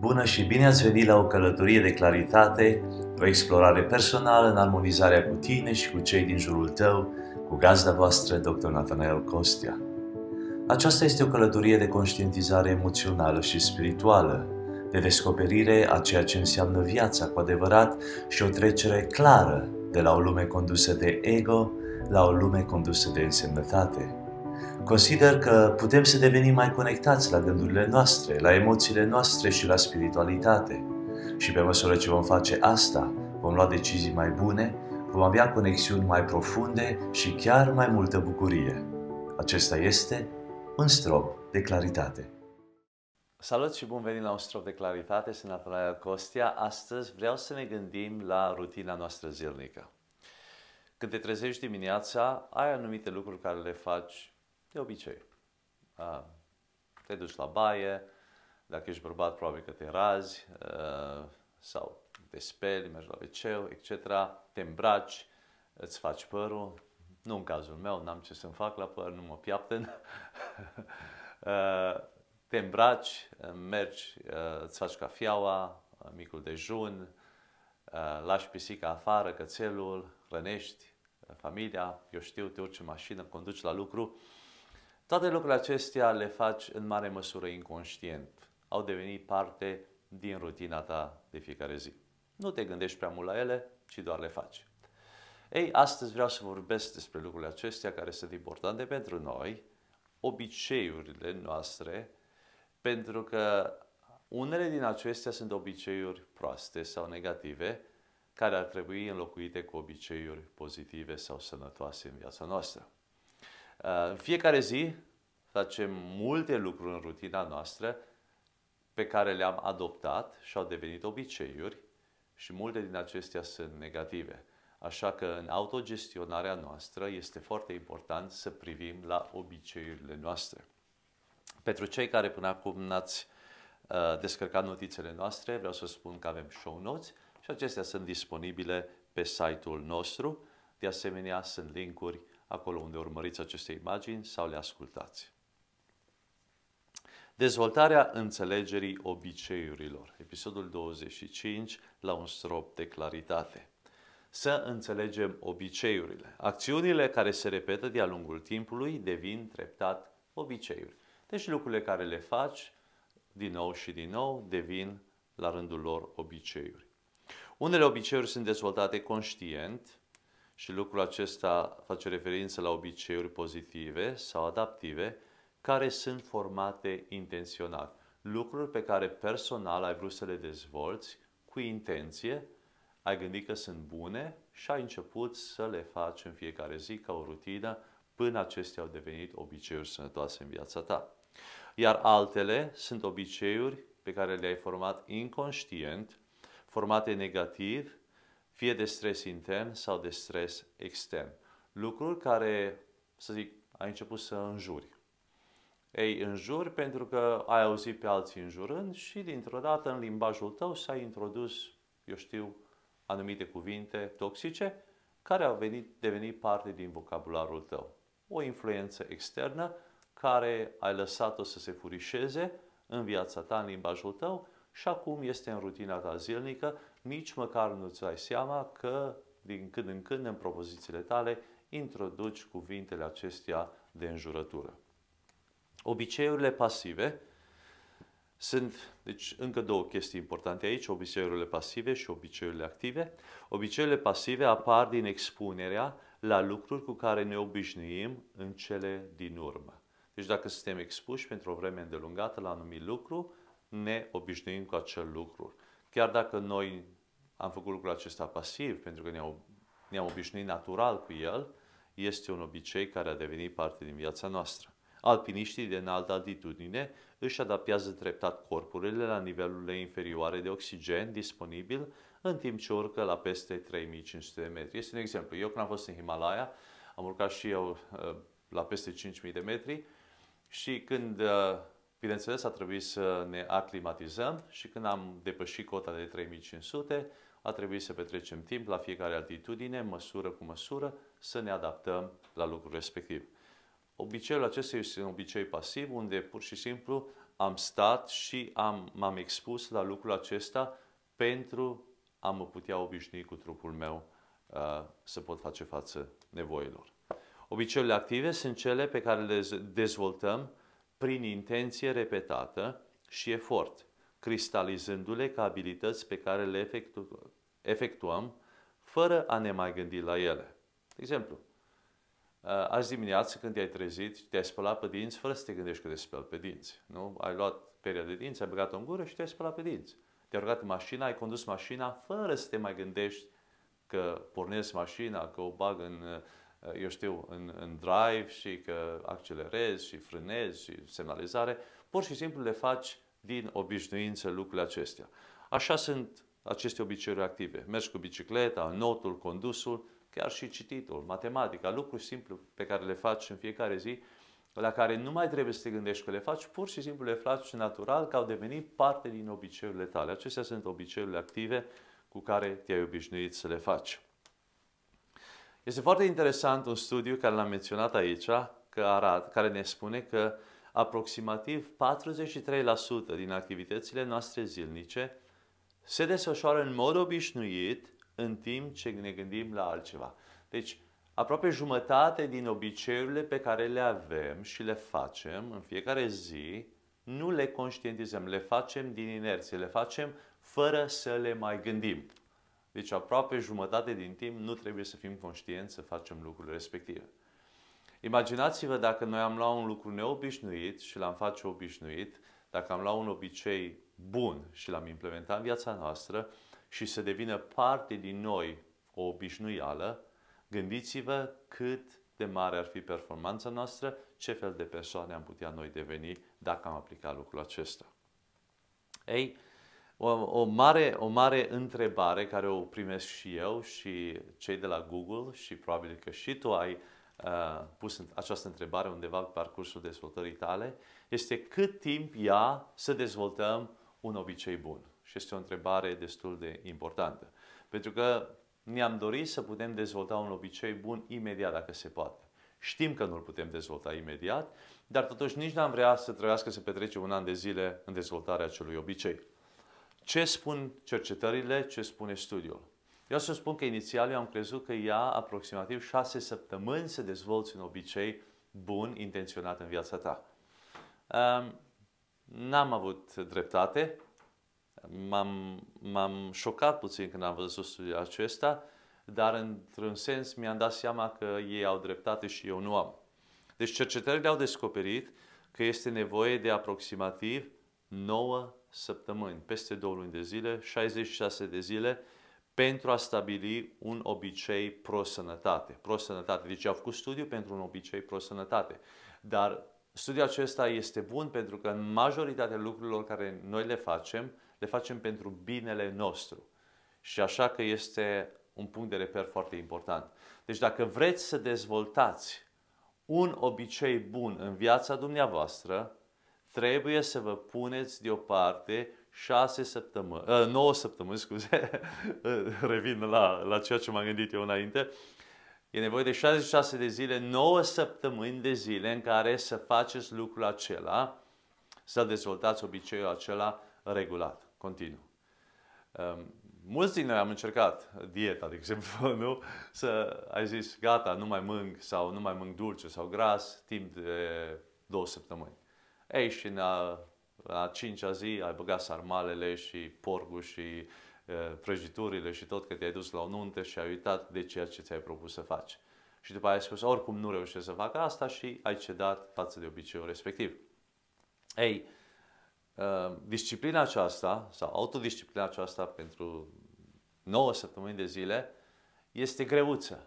Bună și bine ați venit la o călătorie de claritate, o explorare personală în armonizarea cu tine și cu cei din jurul tău, cu gazda voastră, dr. Nathanael Costea. Aceasta este o călătorie de conștientizare emoțională și spirituală, de descoperire a ceea ce înseamnă viața cu adevărat și o trecere clară de la o lume condusă de ego la o lume condusă de însemnătate. Consider că putem să devenim mai conectați la gândurile noastre, la emoțiile noastre și la spiritualitate. Și pe măsură ce vom face asta, vom lua decizii mai bune, vom avea conexiuni mai profunde și chiar mai multă bucurie. Acesta este un strop de claritate. Salut și bun venit la un strop de claritate, sunt Natalia Costia. Astăzi vreau să ne gândim la rutina noastră zilnică. Când te trezești dimineața, ai anumite lucruri care le faci de obicei. te duci la baie, dacă ești bărbat, probabil că te razi uh, sau te speli, mergi la wc etc. Te îmbraci, îți faci părul. Nu în cazul meu, n-am ce să-mi fac la păr, nu mă piapten. uh, te îmbraci, mergi, uh, îți faci cafeaua, micul dejun, lași pisica afară, cățelul, hrănești familia, eu știu, te urci în mașină, conduci la lucru. Toate lucrurile acestea le faci în mare măsură inconștient. Au devenit parte din rutina ta de fiecare zi. Nu te gândești prea mult la ele, ci doar le faci. Ei, astăzi vreau să vorbesc despre lucrurile acestea care sunt importante pentru noi, obiceiurile noastre, pentru că unele din acestea sunt obiceiuri proaste sau negative, care ar trebui înlocuite cu obiceiuri pozitive sau sănătoase în viața noastră. În uh, fiecare zi facem multe lucruri în rutina noastră pe care le-am adoptat și au devenit obiceiuri și multe din acestea sunt negative. Așa că în autogestionarea noastră este foarte important să privim la obiceiurile noastre. Pentru cei care până acum n-ați uh, descărcat notițele noastre, vreau să spun că avem show notes și acestea sunt disponibile pe site-ul nostru. De asemenea, sunt linkuri acolo unde urmăriți aceste imagini sau le ascultați. Dezvoltarea înțelegerii obiceiurilor. Episodul 25, la un strop de claritate. Să înțelegem obiceiurile. Acțiunile care se repetă de-a lungul timpului devin treptat obiceiuri. Deci lucrurile care le faci din nou și din nou devin la rândul lor obiceiuri. Unele obiceiuri sunt dezvoltate conștient, și lucrul acesta face referință la obiceiuri pozitive sau adaptive care sunt formate intenționat. Lucruri pe care personal ai vrut să le dezvolți cu intenție, ai gândit că sunt bune și ai început să le faci în fiecare zi ca o rutină până acestea au devenit obiceiuri sănătoase în viața ta. Iar altele sunt obiceiuri pe care le-ai format inconștient, formate negativ fie de stres intern sau de stres extern. Lucruri care, să zic, ai început să înjuri. Ei înjuri pentru că ai auzit pe alții înjurând și dintr-o dată în limbajul tău s-a introdus, eu știu, anumite cuvinte toxice care au venit, devenit parte din vocabularul tău. O influență externă care ai lăsat-o să se furișeze în viața ta, în limbajul tău și acum este în rutina ta zilnică nici măcar nu-ți dai seama că din când în când în propozițiile tale introduci cuvintele acestea de înjurătură. Obiceiurile pasive sunt, deci, încă două chestii importante aici, obiceiurile pasive și obiceiurile active. Obiceiurile pasive apar din expunerea la lucruri cu care ne obișnuim în cele din urmă. Deci dacă suntem expuși pentru o vreme îndelungată la anumit lucru, ne obișnuim cu acel lucru. Chiar dacă noi am făcut lucrul acesta pasiv, pentru că ne-am, ne obișnuit natural cu el, este un obicei care a devenit parte din viața noastră. Alpiniștii de înaltă altitudine își adaptează treptat corpurile la nivelurile inferioare de oxigen disponibil în timp ce urcă la peste 3500 de metri. Este un exemplu. Eu când am fost în Himalaya, am urcat și eu uh, la peste 5000 de metri și când, uh, bineînțeles, a trebuit să ne aclimatizăm și când am depășit cota de 3500, a trebuit să petrecem timp la fiecare altitudine, măsură cu măsură, să ne adaptăm la lucrul respectiv. Obiceiul acesta este un obicei pasiv, unde pur și simplu am stat și am, m-am expus la lucrul acesta pentru a mă putea obișnui cu trupul meu uh, să pot face față nevoilor. Obiceiurile active sunt cele pe care le dezvoltăm prin intenție repetată și efort cristalizându-le ca abilități pe care le efectu- efectuăm fără a ne mai gândi la ele. De exemplu, azi dimineață când te-ai trezit, te-ai spălat pe dinți fără să te gândești că te speli pe dinți. Nu? Ai luat peria de dinți, ai băgat-o în gură și te-ai spălat pe dinți. Te-ai rugat mașina, ai condus mașina fără să te mai gândești că pornezi mașina, că o bag în, eh, eu știu, în, în drive și că accelerezi și frânezi și semnalizare. Pur și simplu le faci din obișnuință lucrurile acestea. Așa sunt aceste obiceiuri active. Mergi cu bicicleta, notul, condusul, chiar și cititul, matematica, lucruri simplu pe care le faci în fiecare zi, la care nu mai trebuie să te gândești că le faci, pur și simplu le faci natural, că au devenit parte din obiceiurile tale. Acestea sunt obiceiurile active cu care te-ai obișnuit să le faci. Este foarte interesant un studiu care l-am menționat aici, că arat, care ne spune că aproximativ 43% din activitățile noastre zilnice se desfășoară în mod obișnuit în timp ce ne gândim la altceva. Deci, aproape jumătate din obiceiurile pe care le avem și le facem în fiecare zi, nu le conștientizăm, le facem din inerție, le facem fără să le mai gândim. Deci aproape jumătate din timp nu trebuie să fim conștienți să facem lucrurile respective. Imaginați-vă dacă noi am luat un lucru neobișnuit și l-am face obișnuit, dacă am luat un obicei bun și l-am implementat în viața noastră și să devină parte din noi o obișnuială, gândiți-vă cât de mare ar fi performanța noastră, ce fel de persoane am putea noi deveni dacă am aplicat lucrul acesta. Ei, o, o, mare, o mare întrebare care o primesc și eu și cei de la Google și probabil că și tu ai uh, pus această întrebare undeva pe parcursul dezvoltării tale, este cât timp ia să dezvoltăm un obicei bun. Și este o întrebare destul de importantă. Pentru că ne-am dorit să putem dezvolta un obicei bun imediat, dacă se poate. Știm că nu-l putem dezvolta imediat, dar totuși nici n-am vrea să trăiască să petrece un an de zile în dezvoltarea acelui obicei. Ce spun cercetările, ce spune studiul? Eu să spun că inițial eu am crezut că ia aproximativ șase săptămâni să dezvolți un obicei bun, intenționat în viața ta. Um, n-am avut dreptate, m-am, m-am șocat puțin când am văzut studiul acesta, dar într-un sens mi-am dat seama că ei au dreptate și eu nu am. Deci cercetările au descoperit că este nevoie de aproximativ 9 săptămâni, peste 2 luni de zile, 66 de zile, pentru a stabili un obicei pro-sănătate. Pro-sănătate. Deci au făcut studiu pentru un obicei pro-sănătate. Dar studiul acesta este bun pentru că în majoritatea lucrurilor care noi le facem, le facem pentru binele nostru. Și așa că este un punct de reper foarte important. Deci dacă vreți să dezvoltați un obicei bun în viața dumneavoastră, trebuie să vă puneți deoparte șase săptămâni, uh, nouă săptămâni, scuze, revin la, la ceea ce m-am gândit eu înainte, e nevoie de 66 de zile, 9 săptămâni de zile în care să faceți lucrul acela, să dezvoltați obiceiul acela regulat, continuu. Um, mulți din noi am încercat dieta, de exemplu, nu? Să ai zis, gata, nu mai mânc sau nu mai mânc dulce sau gras timp de două săptămâni. Ei, și în a la cincea zi ai băgat sarmalele și porgul și prăjiturile și tot că te-ai dus la o nuntă și ai uitat de ceea ce ți-ai propus să faci. Și după aia ai spus, oricum nu reușești să fac asta și ai cedat față de obiceiul respectiv. Ei, disciplina aceasta sau autodisciplina aceasta pentru 9 săptămâni de zile este greuță,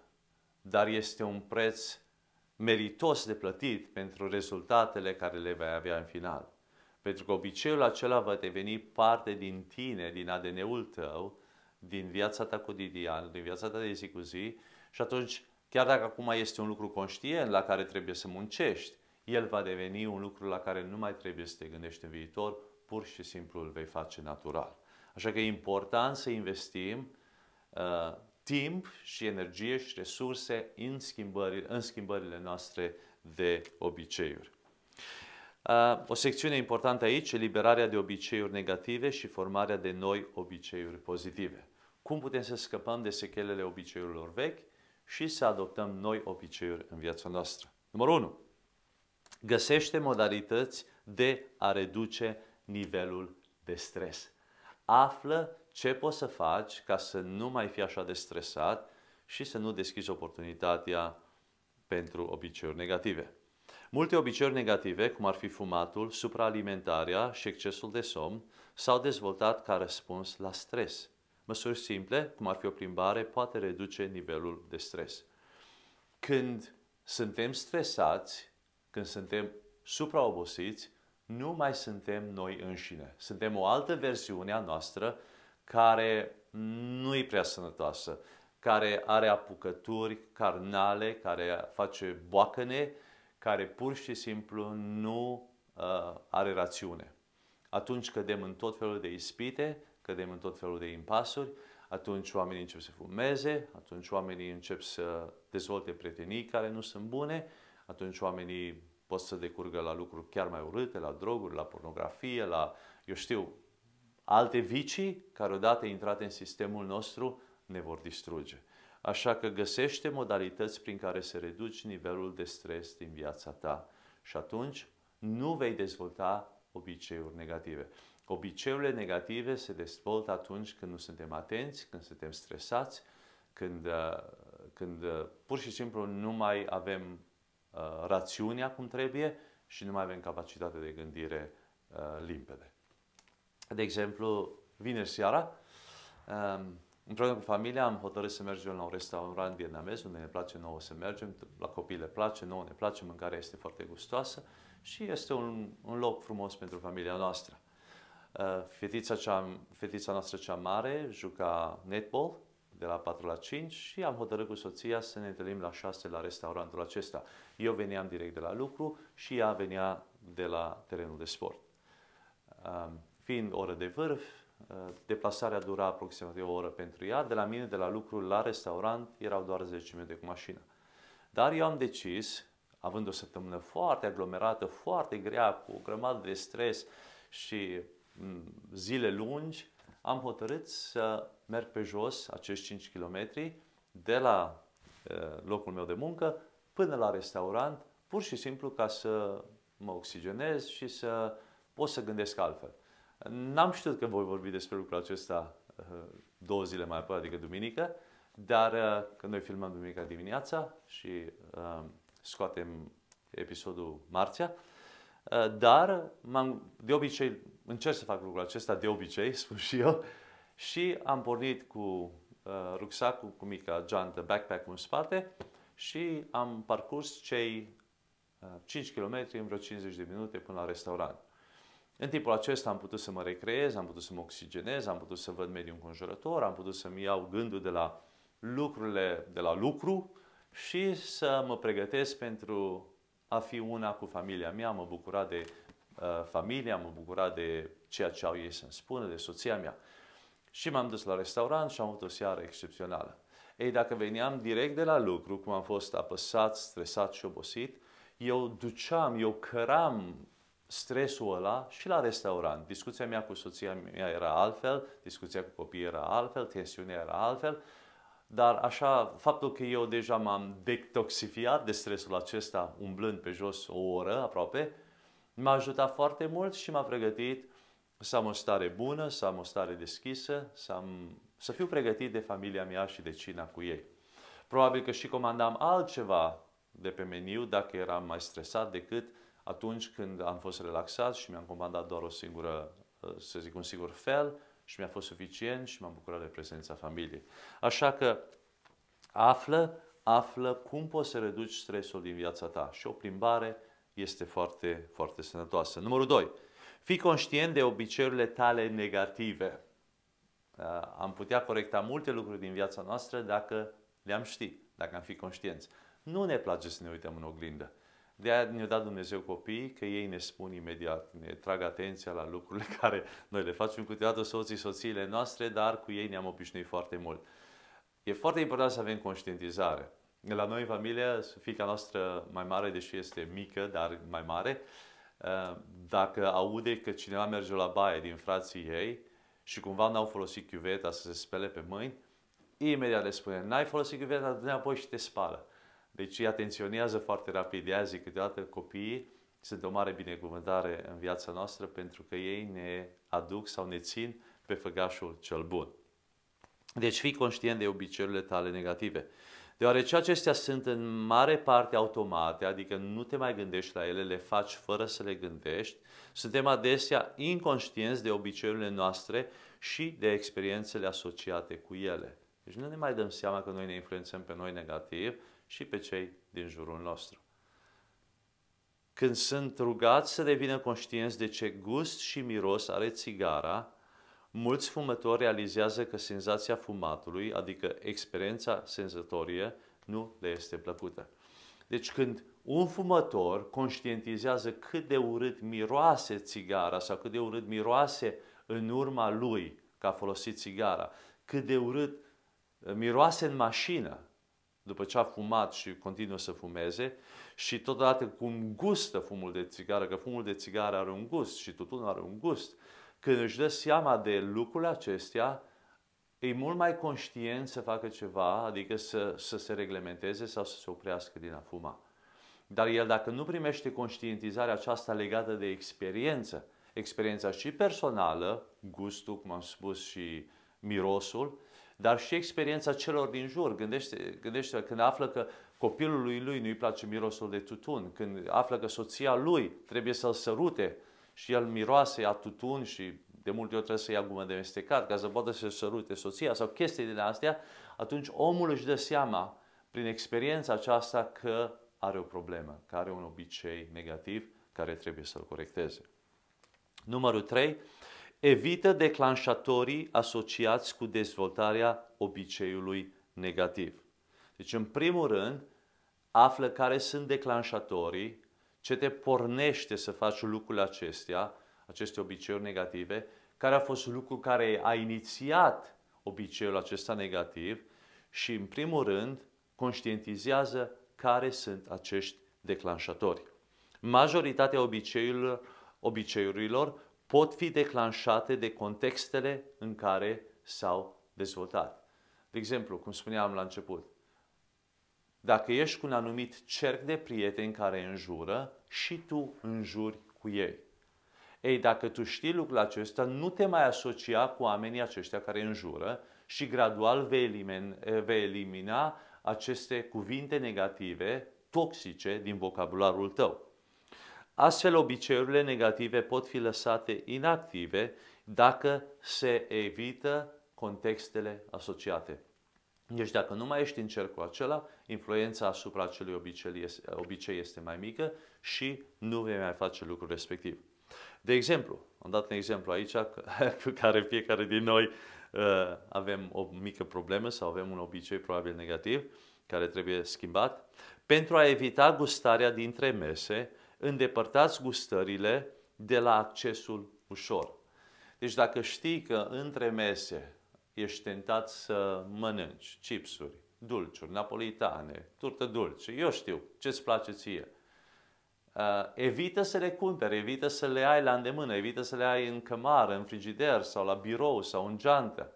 dar este un preț meritos de plătit pentru rezultatele care le vei avea în final. Pentru că obiceiul acela va deveni parte din tine, din ADN-ul tău, din viața ta cotidiană, din viața ta de zi cu zi și atunci, chiar dacă acum este un lucru conștient la care trebuie să muncești, el va deveni un lucru la care nu mai trebuie să te gândești în viitor, pur și simplu îl vei face natural. Așa că e important să investim uh, timp și energie și resurse în schimbările, în schimbările noastre de obiceiuri. O secțiune importantă aici, eliberarea de obiceiuri negative și formarea de noi obiceiuri pozitive. Cum putem să scăpăm de sechelele obiceiurilor vechi și să adoptăm noi obiceiuri în viața noastră? Numărul 1. Găsește modalități de a reduce nivelul de stres. Află ce poți să faci ca să nu mai fii așa de stresat și să nu deschizi oportunitatea pentru obiceiuri negative. Multe obiceiuri negative, cum ar fi fumatul, supraalimentarea și excesul de somn, s-au dezvoltat ca răspuns la stres. Măsuri simple, cum ar fi o plimbare, poate reduce nivelul de stres. Când suntem stresați, când suntem supraobosiți, nu mai suntem noi înșine. Suntem o altă versiune a noastră care nu e prea sănătoasă, care are apucături carnale, care face boacăne, care pur și simplu nu uh, are rațiune. Atunci cădem în tot felul de ispite, cădem în tot felul de impasuri, atunci oamenii încep să fumeze, atunci oamenii încep să dezvolte prietenii care nu sunt bune, atunci oamenii pot să decurgă la lucruri chiar mai urâte, la droguri, la pornografie, la, eu știu, alte vicii care odată intrate în sistemul nostru ne vor distruge. Așa că găsește modalități prin care să reduci nivelul de stres din viața ta și atunci nu vei dezvolta obiceiuri negative. Obiceiurile negative se dezvoltă atunci când nu suntem atenți, când suntem stresați, când, uh, când uh, pur și simplu nu mai avem uh, rațiunea cum trebuie și nu mai avem capacitatea de gândire uh, limpede. De exemplu, vineri seara, um, Împreună cu familia am hotărât să mergem la un restaurant vietnamez, unde ne place nouă să mergem, la copii le place, nouă ne place, mâncarea este foarte gustoasă și este un, un loc frumos pentru familia noastră. Uh, fetița, cea, fetița noastră cea mare juca netball de la 4 la 5 și am hotărât cu soția să ne întâlnim la 6 la restaurantul acesta. Eu veneam direct de la lucru și ea venea de la terenul de sport. Uh, fiind oră de vârf, Eh, deplasarea dura aproximativ o oră pentru ea. De la mine, de la lucru, la restaurant, erau doar 10 minute cu mașina. Dar eu am decis, având o săptămână foarte aglomerată, foarte grea, cu o grămadă de stres și mm, zile lungi, am hotărât să merg pe jos acești 5 km de la eh, locul meu de muncă până la restaurant, pur și simplu ca să mă oxigenez și să pot să gândesc altfel. N-am știut că voi vorbi despre lucrul acesta uh, două zile mai apoi, adică duminică, dar uh, când noi filmăm duminica dimineața și uh, scoatem episodul marțea, dar m-am, de obicei încerc să fac lucrul acesta, de obicei, spun și eu, și am pornit cu uh, rucsacul, cu mica geantă, backpack în spate și am parcurs cei uh, 5 km în vreo 50 de minute până la restaurant. În timpul acesta am putut să mă recreez, am putut să mă oxigenez, am putut să văd mediul înconjurător, am putut să-mi iau gândul de la lucrurile de la lucru și să mă pregătesc pentru a fi una cu familia mea, mă bucura de uh, familia, mă bucura de ceea ce au ei să-mi spună, de soția mea. Și m-am dus la restaurant și am avut o seară excepțională. Ei, dacă veneam direct de la lucru, cum am fost apăsat, stresat și obosit, eu duceam, eu căram stresul ăla și la restaurant. Discuția mea cu soția mea era altfel, discuția cu copiii era altfel, tensiunea era altfel, dar așa, faptul că eu deja m-am detoxifiat de stresul acesta, umblând pe jos o oră aproape, m-a ajutat foarte mult și m-a pregătit să am o stare bună, să am o stare deschisă, să, am, să fiu pregătit de familia mea și de cina cu ei. Probabil că și comandam altceva de pe meniu dacă eram mai stresat decât atunci când am fost relaxat și mi-am comandat doar o singură, uh, să zic, un singur fel și mi-a fost suficient și m-am bucurat de prezența familiei. Așa că află, află cum poți să reduci stresul din viața ta și o plimbare este foarte, foarte sănătoasă. Numărul 2. Fii conștient de obiceiurile tale negative. Uh, am putea corecta multe lucruri din viața noastră dacă le-am ști, dacă am fi conștienți. Nu ne place să ne uităm în oglindă. De-aia ne-a dat Dumnezeu copii, că ei ne spun imediat, ne trag atenția la lucrurile care noi le facem cu câteodată soții, soțiile noastre, dar cu ei ne-am obișnuit foarte mult. E foarte important să avem conștientizare. La noi în familie, fica noastră mai mare, deși este mică, dar mai mare, uh, dacă aude că cineva merge la baie din frații ei și cumva n-au folosit chiuveta să se spele pe mâini, imediat le spune, n-ai folosit chiuveta, dă-ne apoi și te spală. Deci îi atenționează foarte rapid. De azi, câteodată copiii sunt o mare binecuvântare în viața noastră pentru că ei ne aduc sau ne țin pe făgașul cel bun. Deci fii conștient de obiceiurile tale negative. Deoarece acestea sunt în mare parte automate, adică nu te mai gândești la ele, le faci fără să le gândești, suntem adesea inconștienți de obiceiurile noastre și de experiențele asociate cu ele. Deci nu ne mai dăm seama că noi ne influențăm pe noi negativ, și pe cei din jurul nostru. Când sunt rugați să devină conștienți de ce gust și miros are țigara, mulți fumători realizează că senzația fumatului, adică experiența senzătorie, nu le este plăcută. Deci când un fumător conștientizează cât de urât miroase țigara sau cât de urât miroase în urma lui că a folosit țigara, cât de urât miroase în mașină, după ce a fumat și continuă să fumeze și totodată cum gustă fumul de țigară, că fumul de țigară are un gust și tutunul are un gust, când își dă seama de lucrurile acestea, e mult mai conștient să facă ceva, adică să, să se reglementeze sau să se oprească din a fuma. Dar el dacă nu primește conștientizarea aceasta legată de experiență, experiența și personală, gustul, cum am spus, și mirosul, dar și experiența celor din jur. Gândește, gândește când află că copilului lui nu-i place mirosul de tutun, când află că soția lui trebuie să-l sărute și el miroase a tutun și de multe ori trebuie să ia gumă de mestecat ca să poată să sărute soția sau chestii din astea, atunci omul își dă seama prin experiența aceasta că are o problemă, că are un obicei negativ care trebuie să-l corecteze. Numărul 3, evită declanșatorii asociați cu dezvoltarea obiceiului negativ. Deci, în primul rând, află care sunt declanșatorii, ce te pornește să faci lucrurile acestea, aceste obiceiuri negative, care a fost lucru care a inițiat obiceiul acesta negativ și, în primul rând, conștientizează care sunt acești declanșatori. Majoritatea obiceiurilor, obiceiurilor pot fi declanșate de contextele în care s-au dezvoltat. De exemplu, cum spuneam la început, dacă ești cu un anumit cerc de prieteni care înjură și tu înjuri cu ei. Ei, dacă tu știi lucrul acesta, nu te mai asocia cu oamenii aceștia care înjură și gradual vei elimina, vei elimina aceste cuvinte negative, toxice, din vocabularul tău. Astfel, obiceiurile negative pot fi lăsate inactive dacă se evită contextele asociate. Deci dacă nu mai ești în cercul acela, influența asupra acelui obicei este, mai mică și nu vei mai face lucrul respectiv. De exemplu, am dat un exemplu aici cu care fiecare din noi uh, avem o mică problemă sau avem un obicei probabil negativ care trebuie schimbat. Pentru a evita gustarea dintre mese, îndepărtați gustările de la accesul ușor. Deci dacă știi că între mese ești tentat să mănânci chipsuri, dulciuri, napolitane, turtă dulce, eu știu ce-ți place ție, Uh, evită să le cumperi, evită să le ai la îndemână, evită să le ai în cămară, în frigider sau la birou sau în geantă.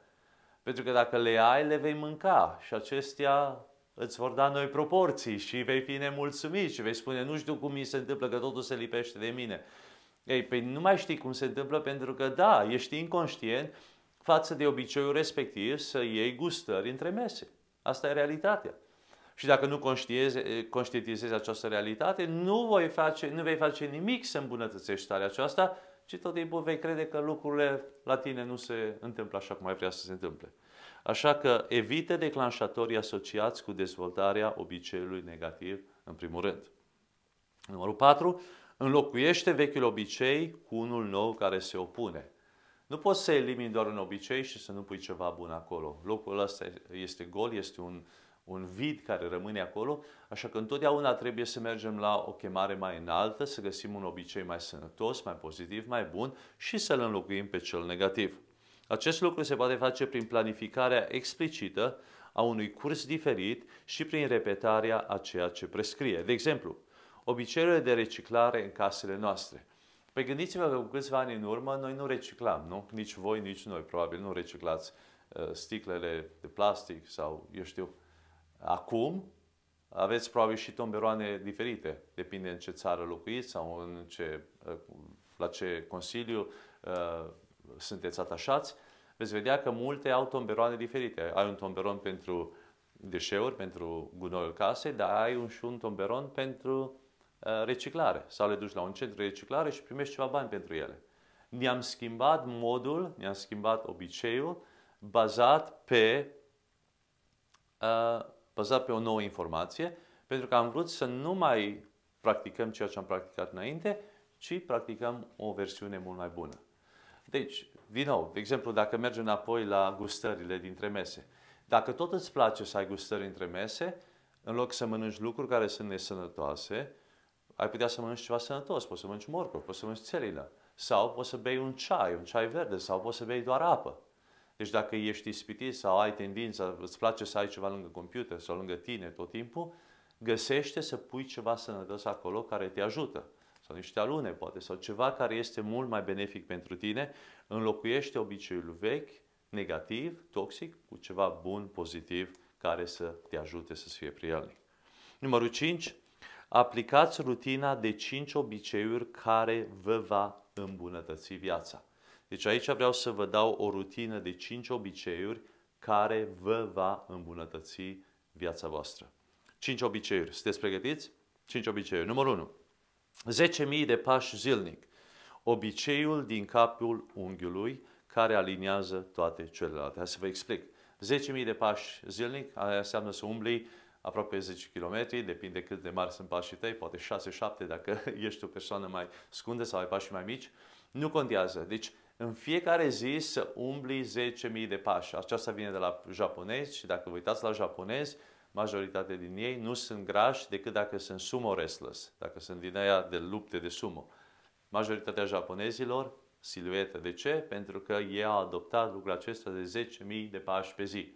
Pentru că dacă le ai, le vei mânca și acestea îți vor da noi proporții și vei fi nemulțumit și vei spune, nu știu cum mi se întâmplă că totul se lipește de mine. Ei, păi nu mai știi cum se întâmplă pentru că, da, ești inconștient față de obiceiul respectiv să iei gustări între mese. Asta e realitatea. Și dacă nu eh, conștientizezi această realitate, nu, voi face, nu vei face nimic să îmbunătățești starea aceasta, ci tot timpul vei crede că lucrurile la tine nu se întâmplă așa cum ai vrea să se întâmple. Așa că evite declanșatorii asociați cu dezvoltarea obiceiului negativ în primul rând. Numărul 4. Înlocuiește vechiul obicei cu unul nou care se opune. Nu poți să elimini doar un obicei și să nu pui ceva bun acolo. Locul ăsta este gol, este un, un vid care rămâne acolo, așa că întotdeauna trebuie să mergem la o chemare mai înaltă, să găsim un obicei mai sănătos, mai pozitiv, mai bun și să-l înlocuim pe cel negativ. Acest lucru se poate face prin planificarea explicită a unui curs diferit și prin repetarea a ceea ce prescrie. De exemplu, obiceiurile de reciclare în casele noastre. Păi gândiți-vă că cu câțiva ani în urmă noi nu reciclam, nu? Nici voi, nici noi probabil nu reciclați uh, sticlele de plastic sau eu știu. Acum aveți probabil și tomberoane diferite, depinde în ce țară locuiți sau în ce, uh, la ce consiliu uh, sunteți atașați, veți vedea că multe au tomberoane diferite. Ai un tomberon pentru deșeuri, pentru gunoiul casei, dar ai un, și un tomberon pentru uh, reciclare. Sau le duci la un centru de reciclare și primești ceva bani pentru ele. Ne-am schimbat modul, ne-am schimbat obiceiul bazat pe, uh, bazat pe o nouă informație, pentru că am vrut să nu mai practicăm ceea ce am practicat înainte, ci practicăm o versiune mult mai bună. Deci, din nou, de exemplu, dacă mergem înapoi la gustările dintre mese. Dacă tot îți place să ai gustări între mese, în loc să mănânci lucruri care sunt nesănătoase, ai putea să mănânci ceva sănătos. Poți să mănânci morcov, poți să mănânci țelină. Sau poți să bei un ceai, un ceai verde, sau poți să bei doar apă. Deci dacă ești ispitit sau ai tendința, îți place să ai ceva lângă computer sau lângă tine tot timpul, găsește să pui ceva sănătos acolo care te ajută sau niște alune poate, sau ceva care este mult mai benefic pentru tine, înlocuiește obiceiul vechi, negativ, toxic, cu ceva bun, pozitiv, care să te ajute să fie prielnic. Numărul 5. Aplicați rutina de 5 obiceiuri care vă va îmbunătăți viața. Deci aici vreau să vă dau o rutină de 5 obiceiuri care vă va îmbunătăți viața voastră. 5 obiceiuri. Sunteți pregătiți? 5 obiceiuri. Numărul 1. 10.000 de pași zilnic, obiceiul din capul unghiului care aliniază toate celelalte. Hai să vă explic. 10.000 de pași zilnic, aia înseamnă să umbli aproape 10 km, depinde cât de mari sunt pașii tăi, poate 6-7 dacă ești o persoană mai scundă sau ai pași mai mici, nu contează. Deci, în fiecare zi să umbli 10.000 de pași. Aceasta vine de la japonezi și dacă vă uitați la japonezi, majoritatea din ei nu sunt grași decât dacă sunt sumo wrestlers, dacă sunt din aia de lupte de sumo. Majoritatea japonezilor, siluetă. De ce? Pentru că ei au adoptat lucrul acesta de 10.000 de pași pe zi.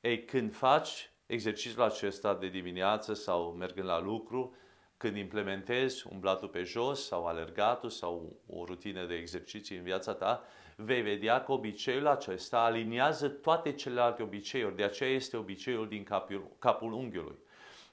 Ei, când faci exercițiul acesta de dimineață sau mergând la lucru, când implementezi umblatul pe jos sau alergatul sau o rutină de exerciții în viața ta, vei vedea că obiceiul acesta aliniază toate celelalte obiceiuri, de aceea este obiceiul din capul, capul unghiului.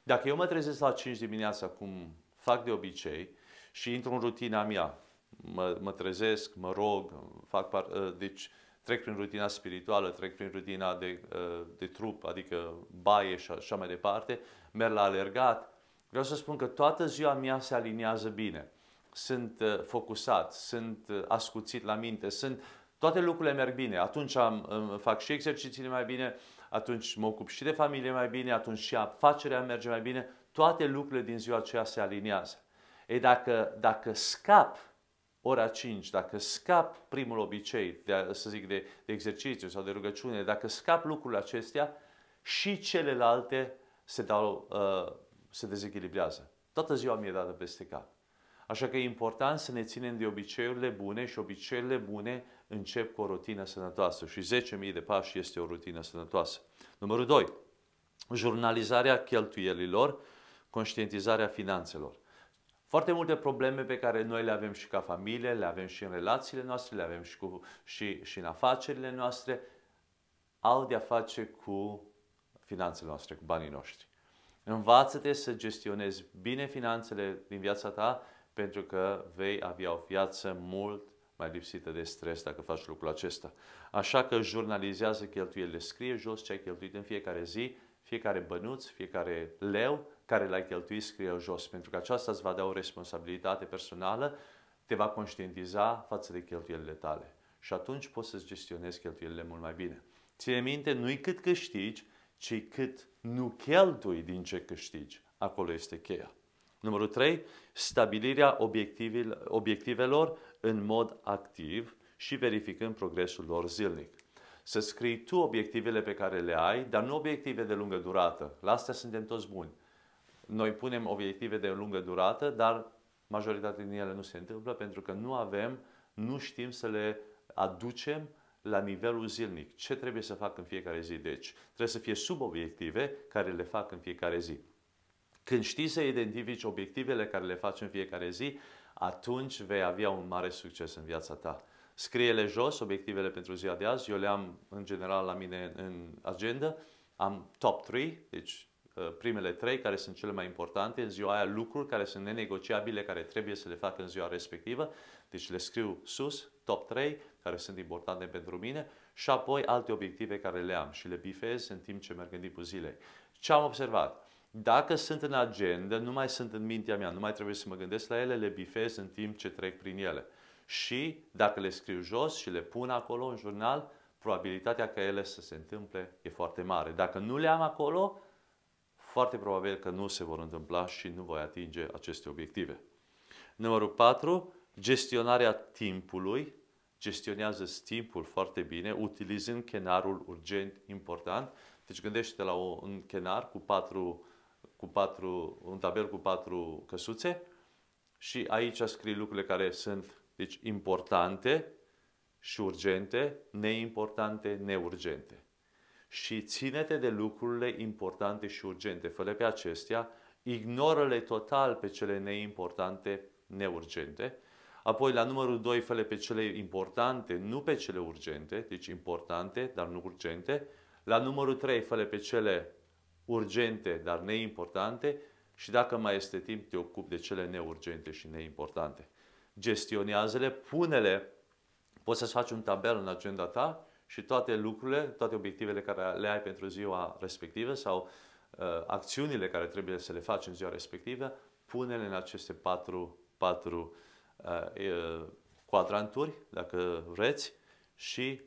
Dacă eu mă trezesc la 5 dimineața, cum fac de obicei, și intru în rutina mea, mă, mă trezesc, mă rog, fac par, ă, deci trec prin rutina spirituală, trec prin rutina de, ă, de trup, adică baie și așa mai departe, merg la alergat, vreau să spun că toată ziua mea se aliniază bine sunt uh, focusat, sunt uh, ascuțit la minte, sunt toate lucrurile merg bine. Atunci am, fac și exercițiile mai bine, atunci mă ocup și de familie mai bine, atunci și afacerea merge mai bine. Toate lucrurile din ziua aceea se aliniază. Ei, dacă, dacă scap ora 5, dacă scap primul obicei, de, să zic, de, de exercițiu sau de rugăciune, dacă scap lucrurile acestea, și celelalte se, dau, uh, se dezechilibrează. Toată ziua mi-e dată peste cap. Așa că e important să ne ținem de obiceiurile bune și obiceiurile bune încep cu o rutină sănătoasă. Și 10.000 de pași este o rutină sănătoasă. Numărul 2. Jurnalizarea cheltuielilor, conștientizarea finanțelor. Foarte multe probleme pe care noi le avem și ca familie, le avem și în relațiile noastre, le avem și, cu, și, și în afacerile noastre, au de-a face cu finanțele noastre, cu banii noștri. Învață-te să gestionezi bine finanțele din viața ta pentru că vei avea o viață mult mai lipsită de stres dacă faci lucrul acesta. Așa că jurnalizează cheltuielile, scrie jos ce ai cheltuit în fiecare zi, fiecare bănuț, fiecare leu care l-ai cheltuit, scrie jos, pentru că aceasta îți va da o responsabilitate personală, te va conștientiza față de cheltuielile tale. Și atunci poți să-ți gestionezi cheltuielile mult mai bine. Ține minte, nu-i cât câștigi, ci cât nu cheltui din ce câștigi. Acolo este cheia. Numărul 3, stabilirea obiectivelor în mod activ și verificând progresul lor zilnic. Să scrii tu obiectivele pe care le ai, dar nu obiective de lungă durată. La astea suntem toți buni. Noi punem obiective de lungă durată, dar majoritatea din ele nu se întâmplă pentru că nu avem, nu știm să le aducem la nivelul zilnic. Ce trebuie să fac în fiecare zi? Deci, trebuie să fie subobiective care le fac în fiecare zi. Când știi să identifici obiectivele care le faci în fiecare zi, atunci vei avea un mare succes în viața ta. Scrie-le jos, obiectivele pentru ziua de azi. Eu le am în general la mine în agenda. Am top 3, deci uh, primele trei care sunt cele mai importante, în ziua aia lucruri care sunt nenegociabile, care trebuie să le fac în ziua respectivă. Deci le scriu sus, top 3, care sunt importante pentru mine și apoi alte obiective care le am și le bifez în timp ce merg în timpul zilei. Ce am observat? Dacă sunt în agenda, nu mai sunt în mintea mea, nu mai trebuie să mă gândesc la ele, le bifez în timp ce trec prin ele. Și dacă le scriu jos și le pun acolo în jurnal, probabilitatea ca ele să se întâmple e foarte mare. Dacă nu le am acolo, foarte probabil că nu se vor întâmpla și nu voi atinge aceste obiective. Numărul 4, gestionarea timpului. Gestionează timpul foarte bine, utilizând chenarul urgent important. Deci gândește-te la un chenar cu patru cu patru, un tabel cu patru căsuțe și aici scrii lucrurile care sunt deci, importante și urgente, neimportante, neurgente. Și ține-te de lucrurile importante și urgente. Fă pe acestea, ignoră-le total pe cele neimportante, neurgente. Apoi, la numărul 2, fă pe cele importante, nu pe cele urgente, deci importante, dar nu urgente. La numărul 3, fă pe cele urgente, dar neimportante și dacă mai este timp, te ocupi de cele neurgente și neimportante. Gestionează-le, pune-le, poți să-ți faci un tabel în agenda ta și toate lucrurile, toate obiectivele care le ai pentru ziua respectivă sau uh, acțiunile care trebuie să le faci în ziua respectivă, pune-le în aceste patru, patru uh, uh quadranturi, dacă vreți, și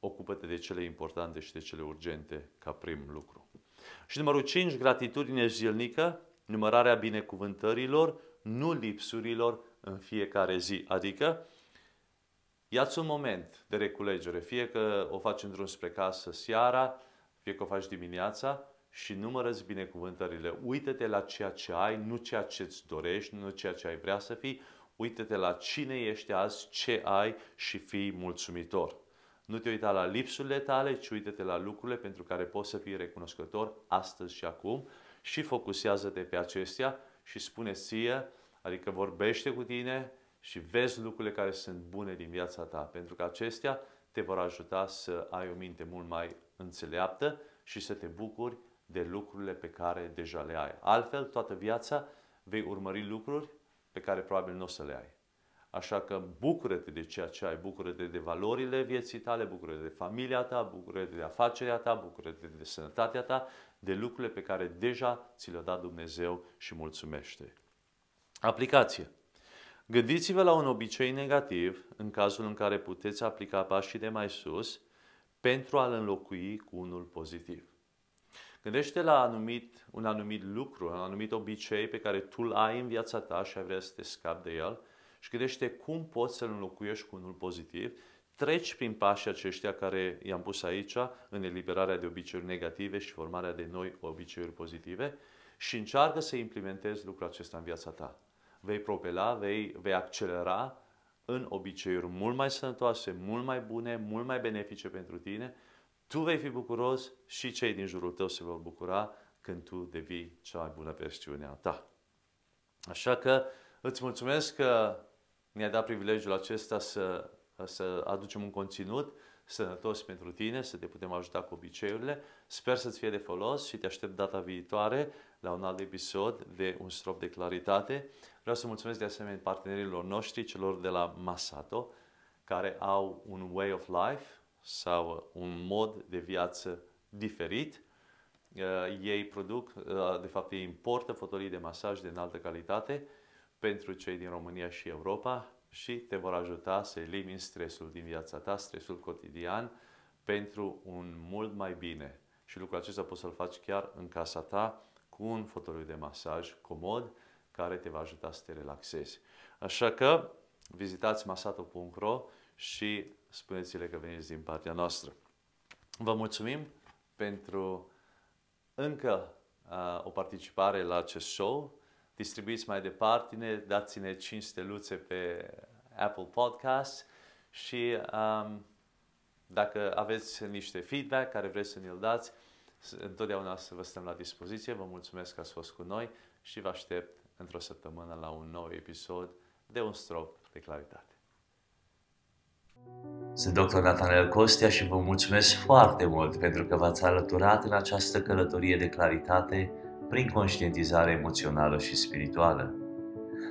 ocupă-te de cele importante și de cele urgente ca prim lucru. Și numărul 5, gratitudine zilnică, numărarea binecuvântărilor, nu lipsurilor în fiecare zi. Adică, iați un moment de reculegere, fie că o faci în drum spre casă seara, fie că o faci dimineața, și numărăți binecuvântările. Uită-te la ceea ce ai, nu ceea ce îți dorești, nu ceea ce ai vrea să fii. Uită-te la cine ești azi, ce ai și fii mulțumitor. Nu te uita la lipsurile tale, ci uite-te la lucrurile pentru care poți să fii recunoscător astăzi și acum și focusează-te pe acestea și spune ție, adică vorbește cu tine și vezi lucrurile care sunt bune din viața ta, pentru că acestea te vor ajuta să ai o minte mult mai înțeleaptă și să te bucuri de lucrurile pe care deja le ai. Altfel, toată viața vei urmări lucruri pe care probabil nu o să le ai. Așa că bucură-te de ceea ce ai, bucură-te de valorile vieții tale, bucură-te de familia ta, bucură-te de afacerea ta, bucură-te de sănătatea ta, de lucrurile pe care deja ți le-a dat Dumnezeu și mulțumește. Aplicație. Gândiți-vă la un obicei negativ în cazul în care puteți aplica pașii de mai sus pentru a-l înlocui cu unul pozitiv. Gândește la anumit, un anumit lucru, un anumit obicei pe care tu îl ai în viața ta și ai vrea să te scapi de el – și gândește cum poți să-l înlocuiești cu unul pozitiv, treci prin pașii aceștia care i-am pus aici în eliberarea de obiceiuri negative și formarea de noi obiceiuri pozitive și încearcă să implementezi lucrul acesta în viața ta. Vei propela, vei, vei accelera în obiceiuri mult mai sănătoase, mult mai bune, mult mai benefice pentru tine. Tu vei fi bucuros și cei din jurul tău se vor bucura când tu devii cea mai bună versiune a ta. Așa că îți mulțumesc că ne a dat privilegiul acesta să, să aducem un conținut sănătos pentru tine, să te putem ajuta cu obiceiurile. Sper să-ți fie de folos și te aștept data viitoare la un alt episod de Un strop de claritate. Vreau să mulțumesc de asemenea partenerilor noștri, celor de la Masato, care au un way of life sau un mod de viață diferit. Uh, ei produc, uh, de fapt ei importă fotolii de masaj de înaltă calitate pentru cei din România și Europa și te vor ajuta să elimini stresul din viața ta, stresul cotidian, pentru un mult mai bine. Și lucrul acesta poți să-l faci chiar în casa ta cu un fotoliu de masaj comod care te va ajuta să te relaxezi. Așa că vizitați masato.ro și spuneți-le că veniți din partea noastră. Vă mulțumim pentru încă uh, o participare la acest show distribuiți mai departe, ne dați-ne 5 steluțe pe Apple Podcast și um, dacă aveți niște feedback care vreți să ne-l dați, întotdeauna să vă stăm la dispoziție. Vă mulțumesc că ați fost cu noi și vă aștept într-o săptămână la un nou episod de un strop de claritate. Sunt dr. Nathaniel Costea și vă mulțumesc foarte mult pentru că v-ați alăturat în această călătorie de claritate prin conștientizare emoțională și spirituală.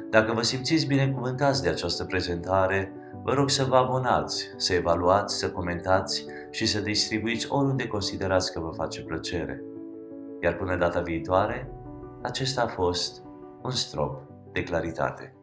Dacă vă simțiți binecuvântați de această prezentare, vă rog să vă abonați, să evaluați, să comentați și să distribuiți oriunde considerați că vă face plăcere. Iar până data viitoare, acesta a fost un strop de claritate.